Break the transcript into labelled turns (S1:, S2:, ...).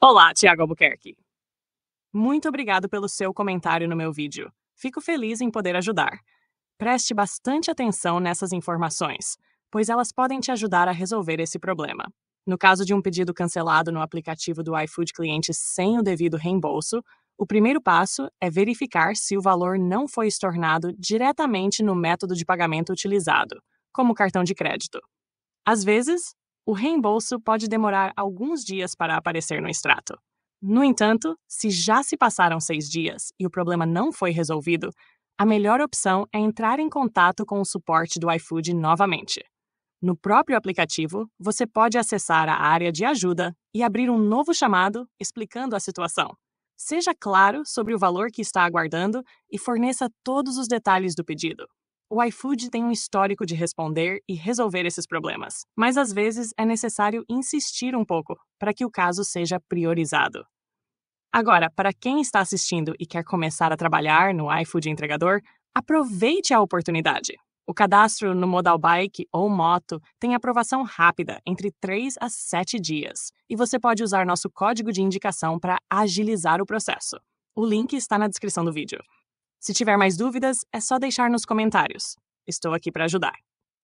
S1: Olá, Tiago Albuquerque. Muito obrigado pelo seu comentário no meu vídeo. Fico feliz em poder ajudar. Preste bastante atenção nessas informações, pois elas podem te ajudar a resolver esse problema. No caso de um pedido cancelado no aplicativo do iFood cliente sem o devido reembolso, o primeiro passo é verificar se o valor não foi estornado diretamente no método de pagamento utilizado, como cartão de crédito. Às vezes, o reembolso pode demorar alguns dias para aparecer no extrato. No entanto, se já se passaram seis dias e o problema não foi resolvido, a melhor opção é entrar em contato com o suporte do iFood novamente. No próprio aplicativo, você pode acessar a área de ajuda e abrir um novo chamado explicando a situação. Seja claro sobre o valor que está aguardando e forneça todos os detalhes do pedido. O iFood tem um histórico de responder e resolver esses problemas, mas às vezes é necessário insistir um pouco para que o caso seja priorizado. Agora, para quem está assistindo e quer começar a trabalhar no iFood entregador, aproveite a oportunidade. O cadastro no modal bike ou moto tem aprovação rápida, entre 3 a 7 dias, e você pode usar nosso código de indicação para agilizar o processo. O link está na descrição do vídeo. Se tiver mais dúvidas, é só deixar nos comentários. Estou aqui para ajudar.